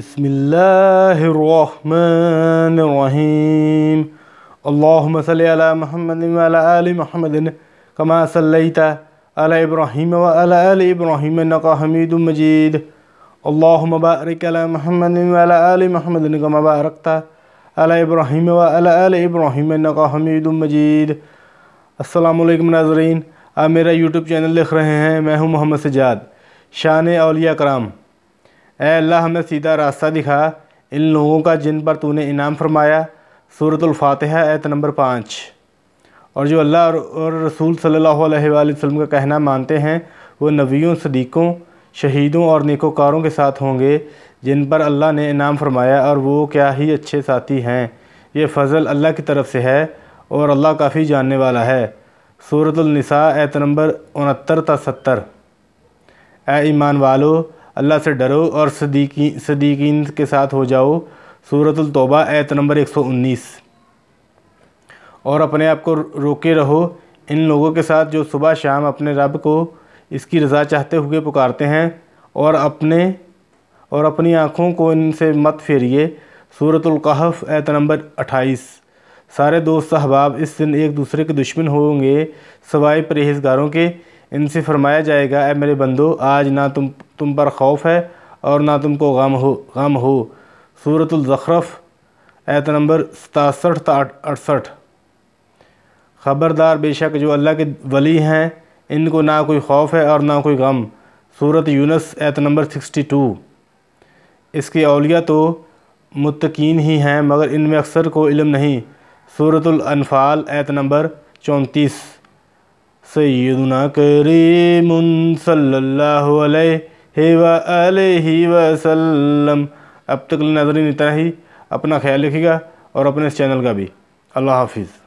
بسم الله الرحمن الرحيم اللهم صل على محمد وعلى آل محمد كما صليت على إبراهيم وعلى آل إبراهيم إنك حميد مجيد اللهم بارك على محمد وعلى آل محمد كما باركت على إبراهيم وعلى آل إبراهيم إنك حميد مجيد السلام عليكم ناظرين آپ میرا یوٹیوب چینل دیکھ رہے ہیں میں ہوں محمد سجاد شان اولیاء کرام अल्लाह हमें सीधा रास्ता दिखा इन लोगों का जिन पर तूने इनाम फरमाया सूरतुल्फ़ातह ऐत नंबर पाँच और जो अल्लाह और रसूल सल्लल्लाहु अलैहि वसल्लम का कहना मानते हैं वो नबियों सदीक़ों शहीदों और नेकोकारों के साथ होंगे जिन पर अल्लाह ने इनाम फरमाया और वो क्या ही अच्छे साथी हैं ये फ़ज़ल अल्लाह की तरफ से है और अल्लाह काफ़ी जानने वाला है सूरतनिसा ऐत नंबर उनहत्तर तथा सत्तर ए ईमान वालो अल्लाह से डरो और सदीकी सदीकिन के साथ हो जाओ सूरतुल ऐत नंबर 119 और अपने आप को रोके रहो इन लोगों के साथ जो सुबह शाम अपने रब को इसकी रज़ा चाहते हुए पुकारते हैं और अपने और अपनी आँखों को इनसे मत फेरिए सूरतुल्कहफ़ ऐत नंबर 28 सारे दोस्त सहबाब इस दिन एक दूसरे के दुश्मन होंगे सवाए परहेजगारों के इनसे फरमाया जाएगा अ मेरे बंदो आज ना तुम तुम पर खौफ है और ना तुमको गम हो गम हो सूरतुल्ज़रफ़ ऐत नंबर सतासठ अड़सठ ख़बरदार बेशक जो अल्लाह के वली हैं इनको ना कोई खौफ है और ना कोई गम सूरत यूनस ऐत नंबर सिक्सटी टू इसकी अलिया तो मतकीन ही हैं मगर इनमें अक्सर को इलम नहीं सूरतुल्फ़ाल ऐत नंबर चौंतीस सैदना करीम सल्लल्लाहु ही वसल्लम अब तक नाजरीन इतना ही अपना ख्याल रखिएगा और अपने इस चैनल का भी अल्लाह हाफिज़